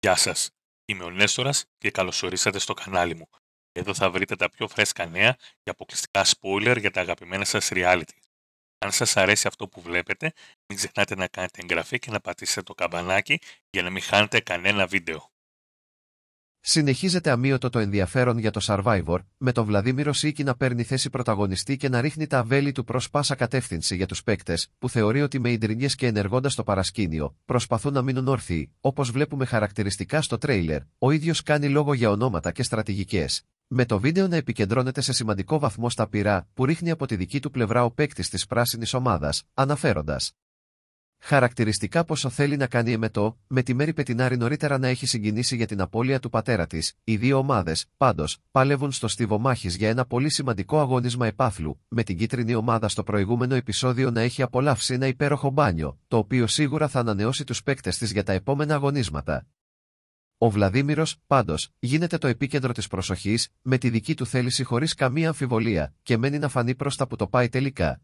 Γεια σας, είμαι ο Νέστορας και καλώς ορίσατε στο κανάλι μου. Εδώ θα βρείτε τα πιο φρέσκα νέα και αποκλειστικά spoiler για τα αγαπημένα σας reality. Αν σας αρέσει αυτό που βλέπετε, μην ξεχνάτε να κάνετε εγγραφή και να πατήσετε το καμπανάκι για να μην χάνετε κανένα βίντεο. Συνεχίζεται αμύωτο το ενδιαφέρον για το Survivor, με τον Βλαδίμηρο Σίκη να παίρνει θέση πρωταγωνιστή και να ρίχνει τα βέλη του προς πάσα κατεύθυνση για τους παίκτες, που θεωρεί ότι με ιντρινιέ και ενεργώντας το παρασκήνιο, προσπαθούν να μείνουν όρθιοι, όπως βλέπουμε χαρακτηριστικά στο τρέιλερ. Ο ίδιος κάνει λόγο για ονόματα και στρατηγικές. Με το βίντεο να επικεντρώνεται σε σημαντικό βαθμό στα πυρά που ρίχνει από τη δική του πλευρά ο παίκτης της πράσινης ομάδας, αναφέροντας. Χαρακτηριστικά πόσο θέλει να κάνει εμετό, με τη Μέρη Πετινάρη νωρίτερα να έχει συγκινήσει για την απώλεια του πατέρα της, οι δύο ομάδες, πάντως, παλεύουν στο στίβο μάχης για ένα πολύ σημαντικό αγώνισμα επάθλου, με την κίτρινη ομάδα στο προηγούμενο επεισόδιο να έχει απολαύσει ένα υπέροχο μπάνιο, το οποίο σίγουρα θα ανανεώσει τους παίκτες της για τα επόμενα αγωνίσματα. Ο Βλαδίμηρος, πάντως, γίνεται το επίκεντρο της προσοχής, με τη δική του θέληση χωρίς καμία αμφιβολία, και μένει να φανεί προς τα που το πάει τελικά.